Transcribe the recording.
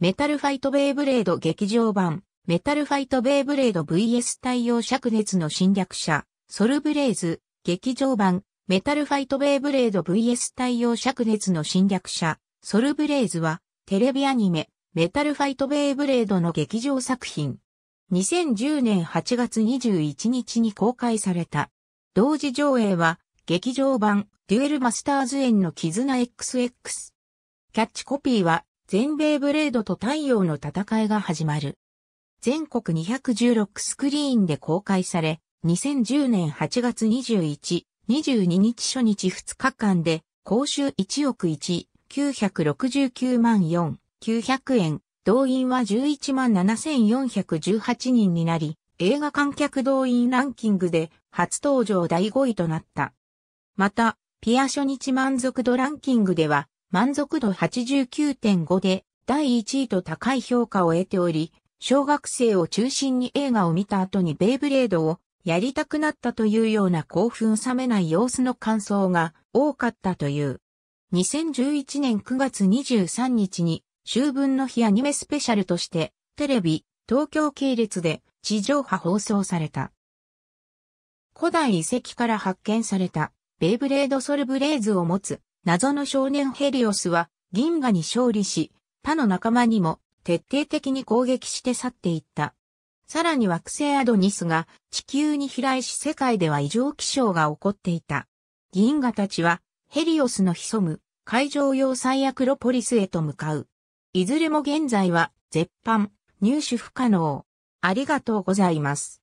メタルファイトベイブレード劇場版、メタルファイトベイブレード VS 太陽灼熱の侵略者、ソルブレイズ、劇場版、メタルファイトベイブレード VS 太陽灼熱の侵略者、ソルブレイズは、テレビアニメ、メタルファイトベイブレードの劇場作品。2010年8月21日に公開された。同時上映は、劇場版、デュエルマスターズ園の絆 XX。キャッチコピーは、全米ブレードと太陽の戦いが始まる。全国216スクリーンで公開され、2010年8月21、22日初日2日間で、公衆1億1、969万4、900円、動員は11万7418人になり、映画観客動員ランキングで初登場第5位となった。また、ピア初日満足度ランキングでは、満足度89.5で第1位と高い評価を得ており、小学生を中心に映画を見た後にベイブレードをやりたくなったというような興奮冷めない様子の感想が多かったという。2011年9月23日に、秋分の日アニメスペシャルとして、テレビ、東京系列で地上波放送された。古代遺跡から発見された、ベイブレードソルブレーズを持つ謎の少年ヘリオスは銀河に勝利し、他の仲間にも徹底的に攻撃して去っていった。さらに惑星アドニスが地球に飛来し世界では異常気象が起こっていた。銀河たちはヘリオスの潜む海上要塞アクロポリスへと向かう。いずれも現在は絶版、入手不可能。ありがとうございます。